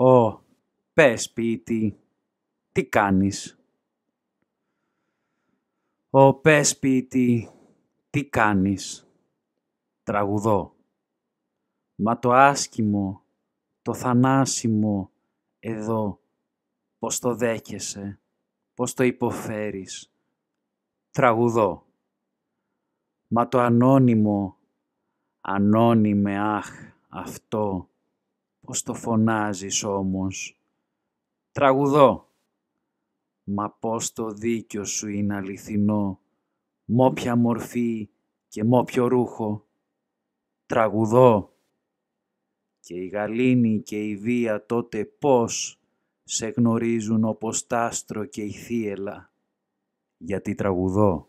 Ω, πες ποιητή, τι κάνεις. Ω, πες ποιητή, τι κάνεις. Τραγουδώ. Μα το άσκημο, το θανάσιμο, εδώ, πώς το δέχεσαι, πώς το υποφέρεις. Τραγουδώ. Μα το ανώνυμο, ανώνυμε αχ, αυτό, πως το φωνάζεις όμως. Τραγουδώ. Μα πως το δίκιο σου είναι αληθινό, μ' όποια μορφή και μ' όποιο ρούχο. Τραγουδώ. Και η γαλήνη και η βία τότε πως σε γνωρίζουν όπως άστρο και η θύελα. Γιατί τραγουδώ.